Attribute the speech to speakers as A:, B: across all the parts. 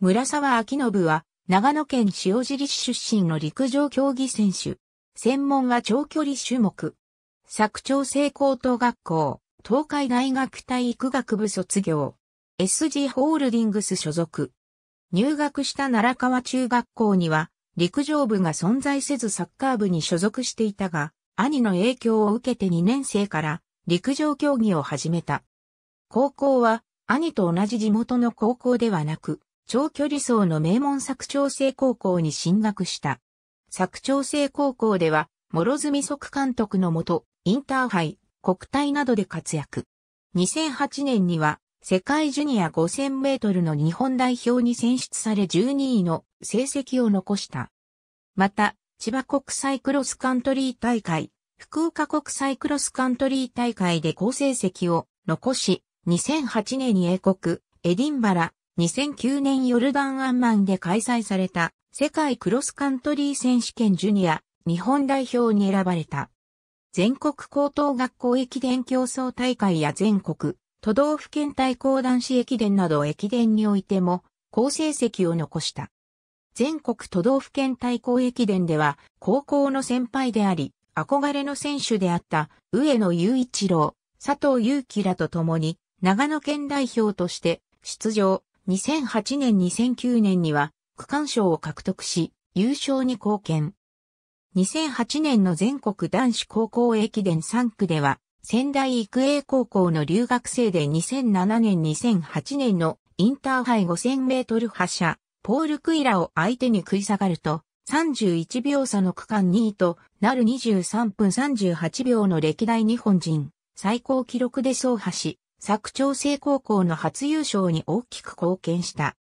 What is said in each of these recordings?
A: 村沢明信は、長野県塩尻市出身の陸上競技選手。専門は長距離種目。佐久長聖高等学校、東海大学体育学部卒業。SG ホールディングス所属。入学した奈良川中学校には、陸上部が存在せずサッカー部に所属していたが、兄の影響を受けて2年生から陸上競技を始めた。高校は兄と同じ地元の高校ではなく、長距離走の名門作長生高校に進学した。作長生高校では、諸角即監督のもと、インターハイ、国体などで活躍。2008年には、世界ジュニア5000メートルの日本代表に選出され12位の成績を残した。また、千葉国際クロスカントリー大会、福岡国際クロスカントリー大会で好成績を残し、2008年に英国、エディンバラ、2009年ヨルダンアンマンで開催された世界クロスカントリー選手権ジュニア日本代表に選ばれた。全国高等学校駅伝競争大会や全国都道府県対抗男子駅伝など駅伝においても好成績を残した。全国都道府県対抗駅伝では高校の先輩であり、憧れの選手であった上野雄一郎、佐藤祐樹らと共に長野県代表として出場、2008年2009年には区間賞を獲得し、優勝に貢献。2008年の全国男子高校駅伝3区では、仙台育英高校の留学生で2007年2008年のインターハイ5000メートル発射、ポール・クイラを相手に食い下がると、31秒差の区間2位となる23分38秒の歴代日本人最高記録で走破し、佐久長聖高校の初優勝に大きく貢献した。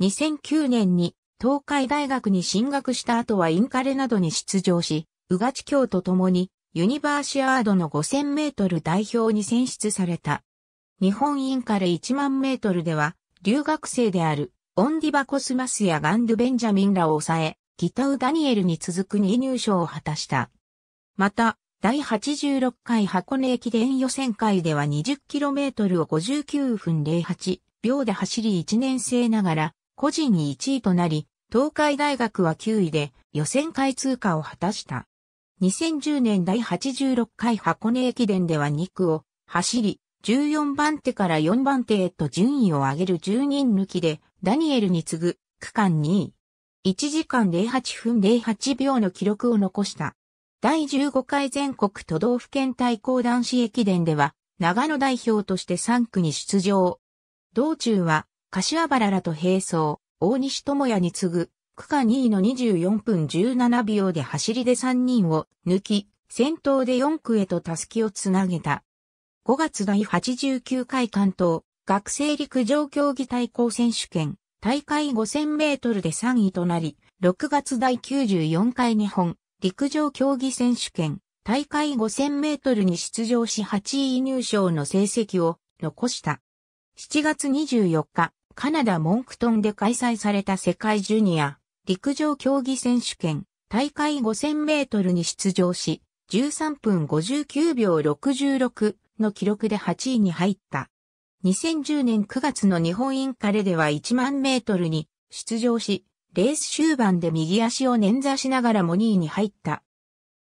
A: 2009年に東海大学に進学した後はインカレなどに出場し、宇賀地京と共にユニバーシアードの5000メートル代表に選出された。日本インカレ1万メートルでは、留学生であるオンディバコスマスやガンドゥ・ベンジャミンらを抑え、ギタウ・ダニエルに続く2位入賞を果たした。また、第86回箱根駅伝予選会では 20km を59分08秒で走り1年生ながら、個人に1位となり、東海大学は9位で予選会通過を果たした。2010年第86回箱根駅伝では2区を走り、14番手から4番手へと順位を上げる10人抜きで、ダニエルに次ぐ区間2位。1時間08分08秒の記録を残した。第15回全国都道府県対抗男子駅伝では、長野代表として3区に出場。道中は、柏原らと並走、大西智也に次ぐ、区間2位の24分17秒で走りで3人を抜き、先頭で4区へとたすきをつなげた。5月第89回関東、学生陸上競技対抗選手権、大会5000メートルで3位となり、6月第94回日本、陸上競技選手権、大会5000メートルに出場し8位入賞の成績を残した。7月24日、カナダ・モンクトンで開催された世界ジュニア陸上競技選手権大会5000メートルに出場し、13分59秒66の記録で8位に入った。2010年9月の日本インカレでは1万メートルに出場し、レース終盤で右足を捻挫しながらも2位に入った。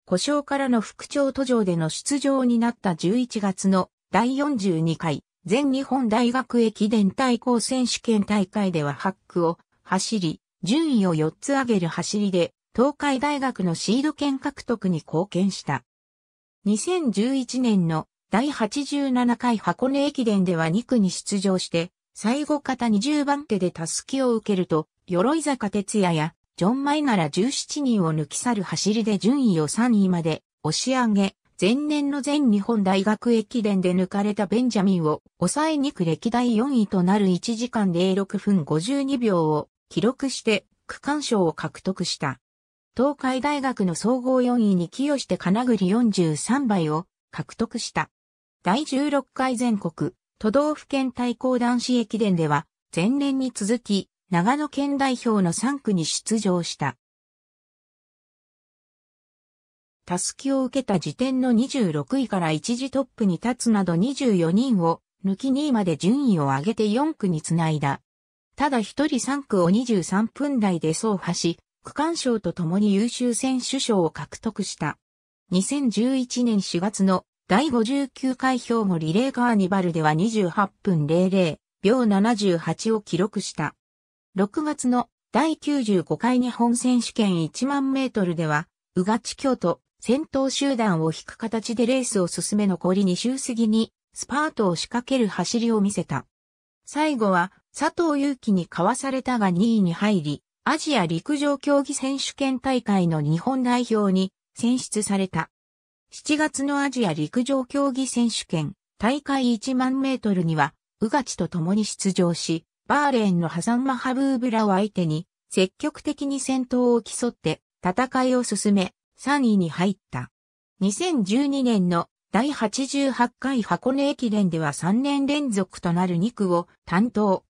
A: 故障からの復調途上での出場になった11月の第42回全日本大学駅伝対抗選手権大会では8区を走り、順位を4つ上げる走りで東海大学のシード権獲得に貢献した。2011年の第87回箱根駅伝では2区に出場して最後方20番手でキを受けると、鎧坂哲也や、ジョン・マイなら17人を抜き去る走りで順位を3位まで押し上げ、前年の全日本大学駅伝で抜かれたベンジャミンを抑え2区歴代4位となる1時間06分52秒を記録して区間賞を獲得した。東海大学の総合4位に寄与して金栗43倍を獲得した。第16回全国都道府県対抗男子駅伝では、前年に続き、長野県代表の3区に出場した。たすきを受けた時点の26位から一時トップに立つなど24人を抜き2位まで順位を上げて4区につないだ。ただ一人3区を23分台で走破し、区間賞と共に優秀選手賞を獲得した。2011年4月の第59回兵庫リレーカーニバルでは28分00秒78を記録した。6月の第95回日本選手権1万メートルでは、うがち京都、先頭集団を引く形でレースを進め残り2周過ぎに、スパートを仕掛ける走りを見せた。最後は、佐藤祐樹にかわされたが2位に入り、アジア陸上競技選手権大会の日本代表に選出された。7月のアジア陸上競技選手権大会1万メートルには、ウガチと共に出場し、バーレーンのハサン・マハブーブラを相手に、積極的に戦闘を競って戦いを進め、3位に入った。2012年の第88回箱根駅伝では3年連続となる2区を担当。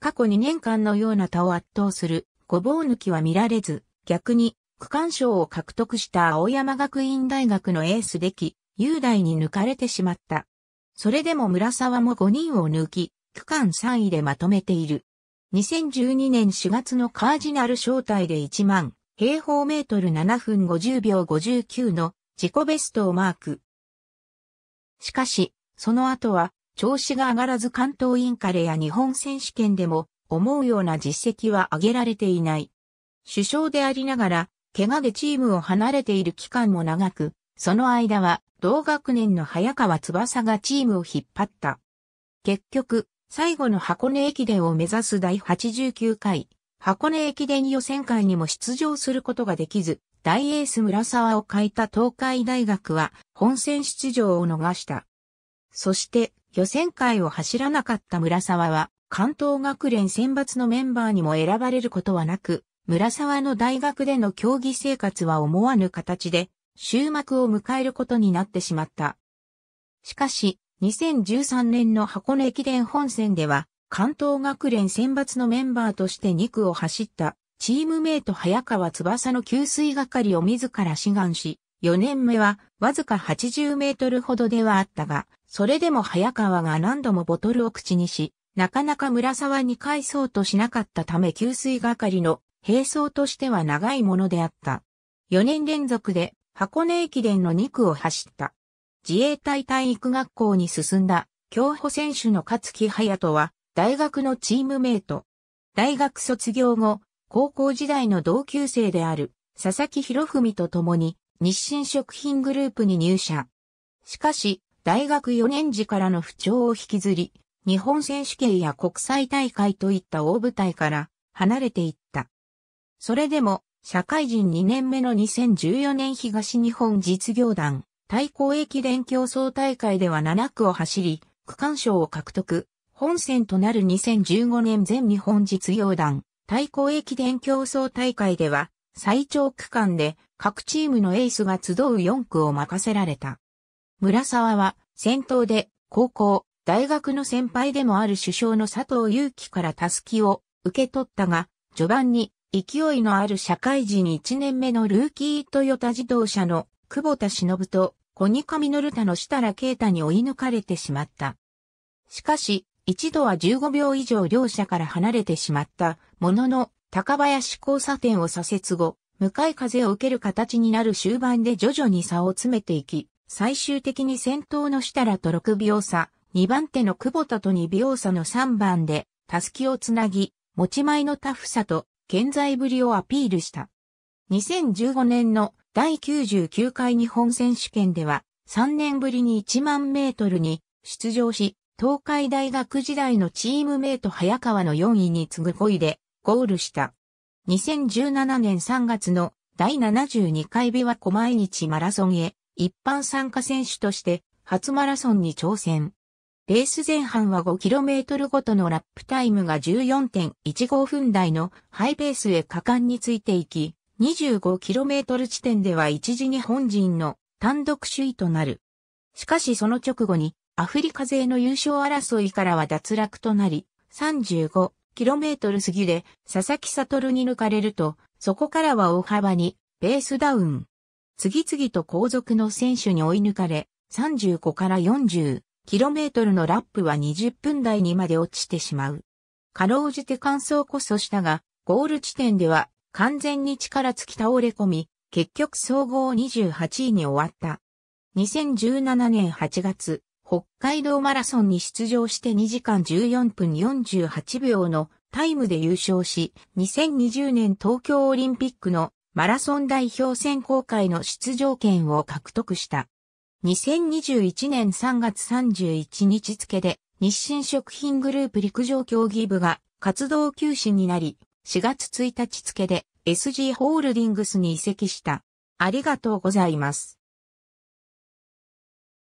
A: 過去2年間のような他を圧倒するごぼう抜きは見られず、逆に区間賞を獲得した青山学院大学のエースでき、雄大に抜かれてしまった。それでも村沢も5人を抜き、区間3位でまとめている。2012年4月のカージナル招待で1万平方メートル7分50秒59の自己ベストをマーク。しかし、その後は調子が上がらず関東インカレや日本選手権でも思うような実績は上げられていない。首相でありながら怪我でチームを離れている期間も長く、その間は同学年の早川翼がチームを引っ張った。結局、最後の箱根駅伝を目指す第89回、箱根駅伝予選会にも出場することができず、大エース村沢を欠いた東海大学は本戦出場を逃した。そして予選会を走らなかった村沢は関東学連選抜のメンバーにも選ばれることはなく、村沢の大学での競技生活は思わぬ形で終幕を迎えることになってしまった。しかし、2013年の箱根駅伝本戦では、関東学連選抜のメンバーとして2区を走ったチームメイト早川翼の給水係を自ら志願し、4年目はわずか80メートルほどではあったが、それでも早川が何度もボトルを口にし、なかなか村沢に返そうとしなかったため給水係の並走としては長いものであった。4年連続で箱根駅伝の2区を走った。自衛隊体育学校に進んだ競歩選手の勝木隼人は大学のチームメイト。大学卒業後、高校時代の同級生である佐々木博文と共に日清食品グループに入社。しかし、大学4年時からの不調を引きずり、日本選手権や国際大会といった大舞台から離れていっそれでも、社会人2年目の2014年東日本実業団、対抗駅伝競争大会では7区を走り、区間賞を獲得。本戦となる2015年全日本実業団、対抗駅伝競争大会では、最長区間で各チームのエースが集う4区を任せられた。村沢は先頭で高校、大学の先輩でもある首相の佐藤祐樹からタスキを受け取ったが、序盤に勢いのある社会人1年目のルーキートヨタ自動車の久保田忍と小ニカミノルタの設楽啓太に追い抜かれてしまった。しかし、一度は15秒以上両者から離れてしまったものの、高林交差点を左折後、向かい風を受ける形になる終盤で徐々に差を詰めていき、最終的に先頭の設楽と6秒差、2番手の久保田と2秒差の3番で、タスキをつなぎ、持ち前のタフさと健在ぶりをアピールした。2015年の第99回日本選手権では3年ぶりに1万メートルに出場し、東海大学時代のチームメイト早川の4位に次ぐ5位でゴールした。2017年3月の第72回琵琶湖毎日マラソンへ一般参加選手として初マラソンに挑戦。レース前半は 5km ごとのラップタイムが14.15分台のハイペースへ果敢についていき、25km 地点では一時日本人の単独首位となる。しかしその直後にアフリカ勢の優勝争いからは脱落となり、35km 過ぎで佐々木悟に抜かれると、そこからは大幅にベースダウン。次々と後続の選手に追い抜かれ、35から40、キロメートルのラップは20分台にまで落ちてしまう。かろうじて乾燥こそしたが、ゴール地点では完全に力尽き倒れ込み、結局総合28位に終わった。2017年8月、北海道マラソンに出場して2時間14分48秒のタイムで優勝し、2020年東京オリンピックのマラソン代表選考会の出場権を獲得した。2021年3月31日付で日清食品グループ陸上競技部が活動休止になり、4月1日付で SG ホールディングスに移籍した。ありがとうございます。